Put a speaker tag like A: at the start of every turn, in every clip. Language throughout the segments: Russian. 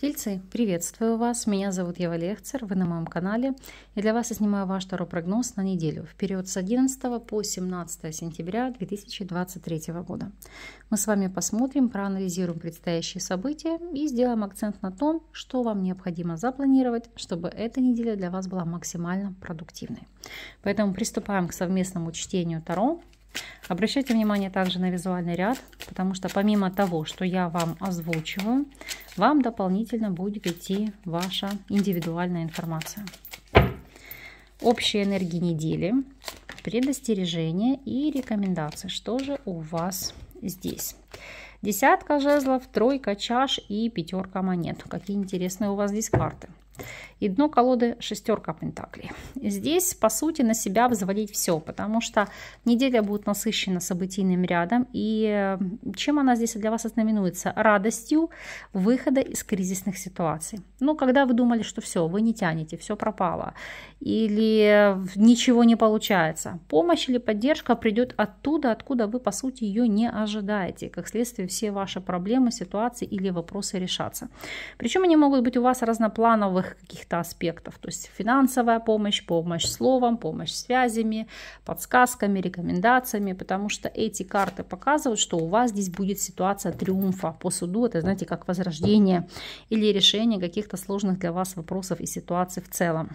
A: Тельцы, приветствую вас. Меня зовут Ева Лехцер, вы на моем канале. И для вас я снимаю ваш второй прогноз на неделю, в период с 11 по 17 сентября 2023 года. Мы с вами посмотрим, проанализируем предстоящие события и сделаем акцент на том, что вам необходимо запланировать, чтобы эта неделя для вас была максимально продуктивной. Поэтому приступаем к совместному чтению Таро Обращайте внимание также на визуальный ряд, потому что помимо того, что я вам озвучиваю, вам дополнительно будет идти ваша индивидуальная информация. Общие энергии недели, предостережения и рекомендации. Что же у вас здесь? Десятка жезлов, тройка чаш и пятерка монет. Какие интересные у вас здесь карты. И дно колоды шестерка пентаклей. Здесь, по сути, на себя взвалить все, потому что неделя будет насыщена событийным рядом. И чем она здесь для вас ознаменуется? Радостью выхода из кризисных ситуаций. Но ну, когда вы думали, что все, вы не тянете, все пропало, или ничего не получается, помощь или поддержка придет оттуда, откуда вы, по сути, ее не ожидаете. Как следствие, все ваши проблемы, ситуации или вопросы решатся. Причем они могут быть у вас разноплановых всех каких-то аспектов. То есть финансовая помощь, помощь словом, помощь связями, подсказками, рекомендациями, потому что эти карты показывают, что у вас здесь будет ситуация триумфа по суду. Это, знаете, как возрождение или решение каких-то сложных для вас вопросов и ситуаций в целом.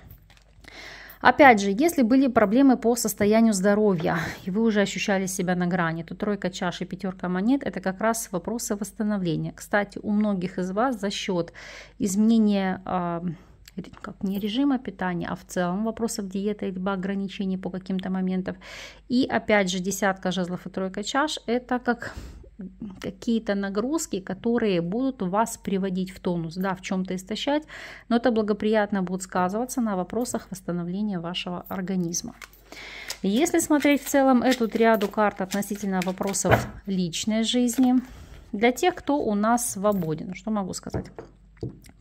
A: Опять же, если были проблемы по состоянию здоровья, и вы уже ощущали себя на грани, то тройка чаш и пятерка монет – это как раз вопросы восстановления. Кстати, у многих из вас за счет изменения а, как не режима питания, а в целом вопросов диеты, либо ограничений по каким-то моментам. И опять же, десятка жезлов и тройка чаш – это как какие-то нагрузки, которые будут вас приводить в тонус, да, в чем-то истощать, но это благоприятно будет сказываться на вопросах восстановления вашего организма. Если смотреть в целом эту триаду карт относительно вопросов личной жизни, для тех, кто у нас свободен, что могу сказать?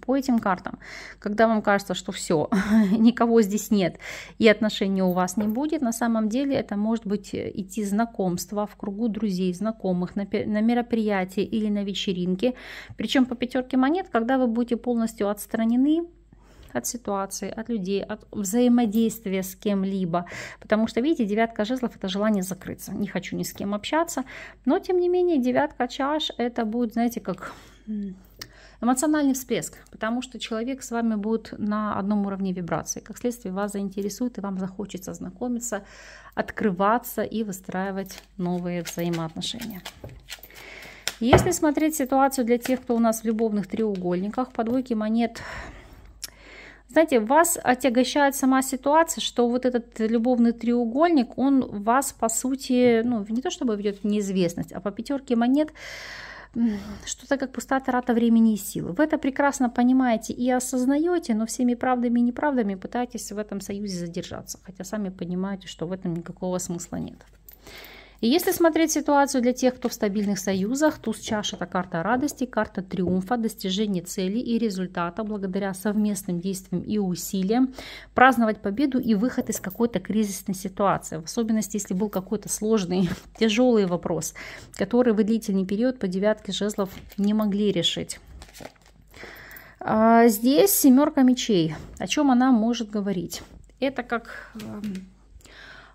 A: по этим картам. Когда вам кажется, что все, никого здесь нет и отношений у вас не будет, на самом деле это может быть э, идти знакомство в кругу друзей, знакомых, на, на мероприятии или на вечеринке. Причем по пятерке монет, когда вы будете полностью отстранены от ситуации, от людей, от взаимодействия с кем-либо. Потому что, видите, девятка жезлов – это желание закрыться. Не хочу ни с кем общаться. Но, тем не менее, девятка чаш – это будет, знаете, как Эмоциональный всплеск, потому что человек с вами будет на одном уровне вибрации. Как следствие, вас заинтересует, и вам захочется знакомиться, открываться и выстраивать новые взаимоотношения. Если смотреть ситуацию для тех, кто у нас в любовных треугольниках, по двойке монет знаете, вас отягощает сама ситуация, что вот этот любовный треугольник, он вас, по сути, ну, не то чтобы ведет в неизвестность, а по пятерке монет что-то как пустая трата времени и силы. Вы это прекрасно понимаете и осознаете, но всеми правдами и неправдами пытаетесь в этом союзе задержаться, хотя сами понимаете, что в этом никакого смысла нет. И если смотреть ситуацию для тех, кто в стабильных союзах, туз чаш – это карта радости, карта триумфа, достижения цели и результата благодаря совместным действиям и усилиям, праздновать победу и выход из какой-то кризисной ситуации, в особенности, если был какой-то сложный, тяжелый вопрос, который в длительный период по девятке жезлов не могли решить. А, здесь семерка мечей. О чем она может говорить? Это как эм,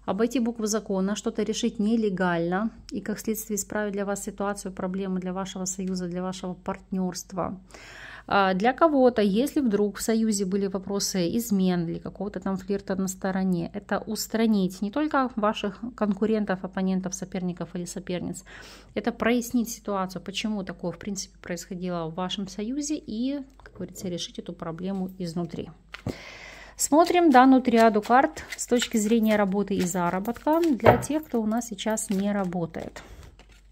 A: обойти букву закона, что-то решить нелегально и как следствие исправить для вас ситуацию, проблемы для вашего союза, для вашего партнерства. А, для кого-то, если вдруг в союзе были вопросы измен или какого-то там флирта на стороне, это устранить не только ваших конкурентов, оппонентов, соперников или соперниц, это прояснить ситуацию, почему такое, в принципе, происходило в вашем союзе и, как говорится, решить эту проблему изнутри. Смотрим данную триаду карт с точки зрения работы и заработка для тех, кто у нас сейчас не работает.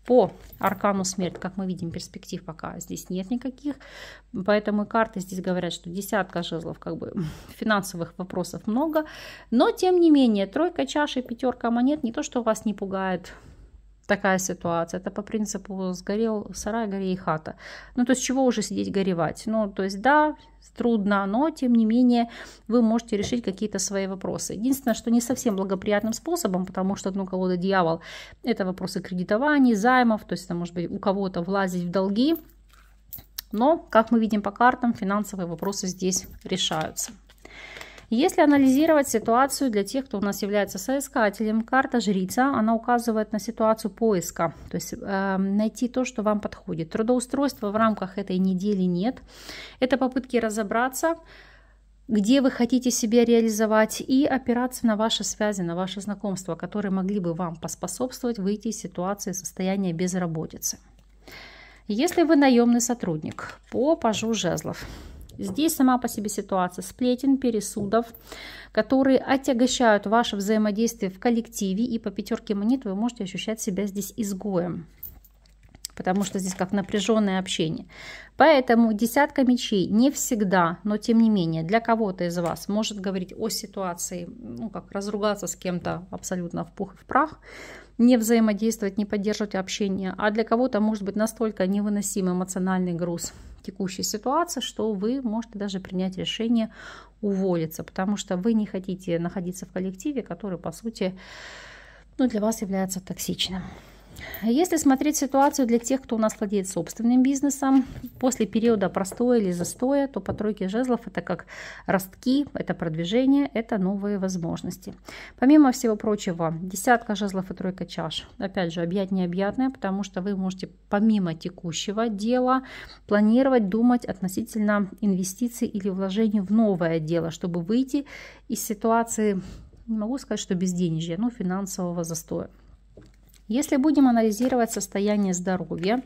A: По аркану смерть, как мы видим, перспектив пока здесь нет никаких. Поэтому карты здесь говорят, что десятка жезлов, как бы финансовых вопросов много. Но тем не менее, тройка чаши, пятерка монет не то, что вас не пугает такая ситуация. Это по принципу сгорел сарай, гори и хата. Ну, то есть чего уже сидеть горевать? Ну, то есть да, трудно, но тем не менее вы можете решить какие-то свои вопросы. Единственное, что не совсем благоприятным способом, потому что дно ну, колода дьявол, это вопросы кредитований, займов, то есть это может быть у кого-то влазить в долги, но, как мы видим по картам, финансовые вопросы здесь решаются. Если анализировать ситуацию для тех, кто у нас является соискателем, карта жрица, она указывает на ситуацию поиска, то есть э, найти то, что вам подходит. Трудоустройства в рамках этой недели нет. Это попытки разобраться, где вы хотите себя реализовать и опираться на ваши связи, на ваши знакомства, которые могли бы вам поспособствовать выйти из ситуации состояния безработицы. Если вы наемный сотрудник по пажу жезлов, Здесь сама по себе ситуация сплетен, пересудов, которые отягощают ваше взаимодействие в коллективе, и по пятерке монет вы можете ощущать себя здесь изгоем потому что здесь как напряженное общение. Поэтому десятка мечей не всегда, но тем не менее, для кого-то из вас может говорить о ситуации, ну, как разругаться с кем-то абсолютно в пух и в прах, не взаимодействовать, не поддерживать общение, а для кого-то может быть настолько невыносимый эмоциональный груз – текущей ситуации, что вы можете даже принять решение уволиться, потому что вы не хотите находиться в коллективе, который, по сути, ну, для вас является токсичным. Если смотреть ситуацию для тех, кто у нас владеет собственным бизнесом, после периода простоя или застоя, то по тройке жезлов это как ростки, это продвижение, это новые возможности. Помимо всего прочего, десятка жезлов и тройка чаш, опять же, объять необъятное, потому что вы можете помимо текущего дела планировать, думать относительно инвестиций или вложений в новое дело, чтобы выйти из ситуации, не могу сказать, что безденежья, но ну, финансового застоя. Если будем анализировать состояние здоровья,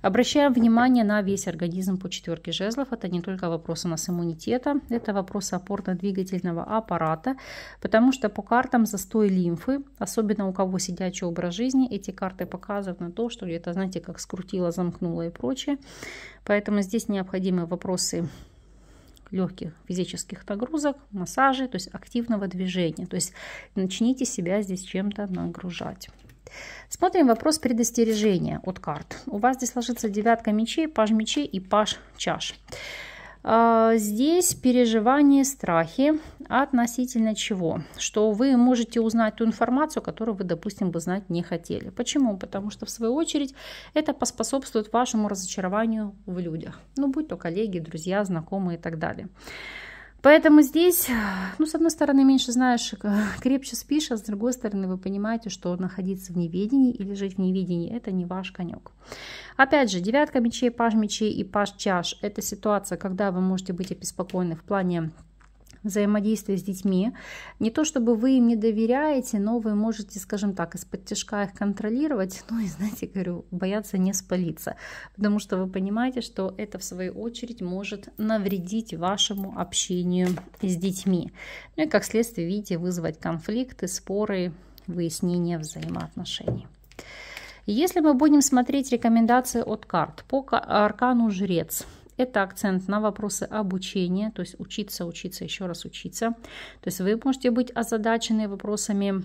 A: обращаем внимание на весь организм по четверке жезлов. Это не только вопрос у нас иммунитета, это вопрос опорно-двигательного аппарата, потому что по картам застой лимфы, особенно у кого сидячий образ жизни, эти карты показывают на то, что это, знаете, как скрутило, замкнуло и прочее. Поэтому здесь необходимы вопросы легких физических нагрузок, массажей, то есть активного движения. То есть начните себя здесь чем-то нагружать. Смотрим вопрос предостережения от карт. У вас здесь ложится девятка мечей, паж мечей и паж чаш. А, здесь переживания, страхи относительно чего? Что вы можете узнать ту информацию, которую вы, допустим, бы знать не хотели. Почему? Потому что, в свою очередь, это поспособствует вашему разочарованию в людях. Ну, будь то коллеги, друзья, знакомые и так далее. Поэтому здесь, ну, с одной стороны, меньше знаешь, э, крепче спишь, а с другой стороны, вы понимаете, что находиться в неведении или жить в неведении – это не ваш конек. Опять же, девятка мечей, паж мечей и паж чаш – это ситуация, когда вы можете быть обеспокоены в плане взаимодействие с детьми. Не то чтобы вы им не доверяете, но вы можете, скажем так, из-под тяжка их контролировать, ну и, знаете, говорю, бояться не спалиться, потому что вы понимаете, что это, в свою очередь, может навредить вашему общению с детьми. Ну и, как следствие, видите, вызвать конфликты, споры, выяснение взаимоотношений. Если мы будем смотреть рекомендации от карт по аркану жрец – это акцент на вопросы обучения, то есть учиться, учиться, еще раз учиться. То есть вы можете быть озадачены вопросами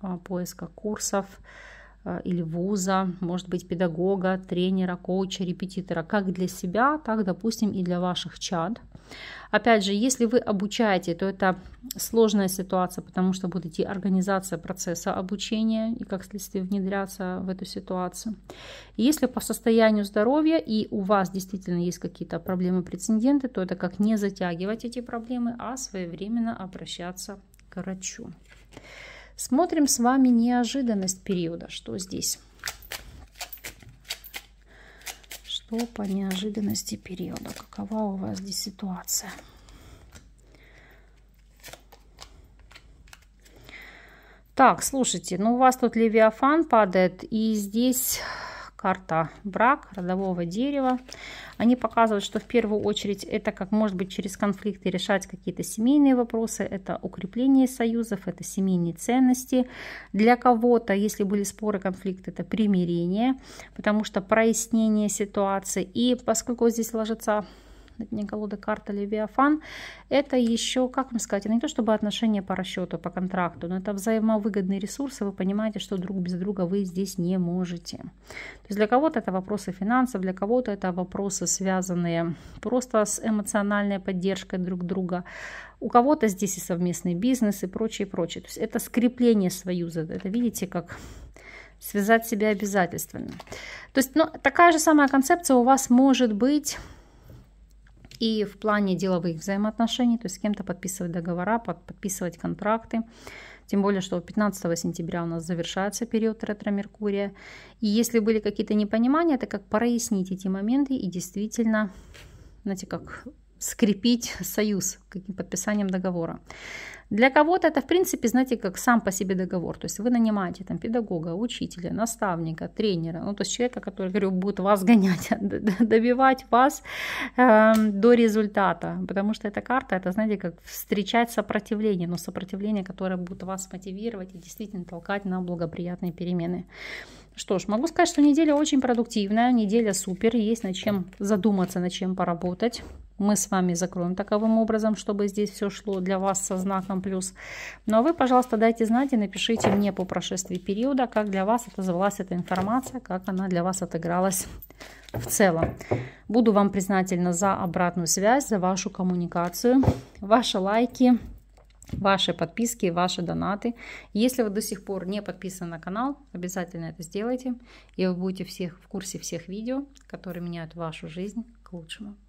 A: а, поиска курсов, Э, или вуза, может быть, педагога, тренера, коуча, репетитора, как для себя, так, допустим, и для ваших чад. Опять же, если вы обучаете, то это сложная ситуация, потому что будет идти организация процесса обучения и, как следствие, внедряться в эту ситуацию. если по состоянию здоровья и у вас действительно есть какие-то проблемы, прецеденты, то это как не затягивать эти проблемы, а своевременно обращаться к врачу. Смотрим с вами неожиданность периода. Что здесь? Что по неожиданности периода? Какова у вас здесь ситуация? Так, слушайте, ну у вас тут Левиафан падает, и здесь карта брак родового дерева. Они показывают, что в первую очередь это как может быть через конфликты решать какие-то семейные вопросы, это укрепление союзов, это семейные ценности. Для кого-то, если были споры, конфликт это примирение, потому что прояснение ситуации. И поскольку здесь ложится это не колода карт а Левиафан, это еще, как вам сказать, это не то чтобы отношения по расчету, по контракту, но это взаимовыгодные ресурсы, вы понимаете, что друг без друга вы здесь не можете. То есть для кого-то это вопросы финансов, для кого-то это вопросы, связанные просто с эмоциональной поддержкой друг друга, у кого-то здесь и совместный бизнес и прочее, прочее. То есть это скрепление союза, это видите, как связать себя обязательствами. То есть ну, такая же самая концепция у вас может быть и в плане деловых взаимоотношений, то есть с кем-то подписывать договора, под, подписывать контракты. Тем более, что 15 сентября у нас завершается период ретро-меркурия. И если были какие-то непонимания, это как прояснить эти моменты и действительно, знаете, как скрепить союз каким подписанием договора. Для кого-то это, в принципе, знаете, как сам по себе договор. То есть вы нанимаете там педагога, учителя, наставника, тренера, ну, то есть человека, который, говорю, будет вас гонять, добивать вас э, до результата. Потому что эта карта, это, знаете, как встречать сопротивление, но сопротивление, которое будет вас мотивировать и действительно толкать на благоприятные перемены. Что ж, могу сказать, что неделя очень продуктивная, неделя супер, есть над чем задуматься, над чем поработать. Мы с вами закроем таковым образом, чтобы здесь все шло для вас со знаком плюс. Ну а вы, пожалуйста, дайте знать и напишите мне по прошествии периода, как для вас отозвалась эта информация, как она для вас отыгралась в целом. Буду вам признательна за обратную связь, за вашу коммуникацию, ваши лайки, ваши подписки, ваши донаты. Если вы до сих пор не подписаны на канал, обязательно это сделайте, и вы будете всех в курсе всех видео, которые меняют вашу жизнь к лучшему.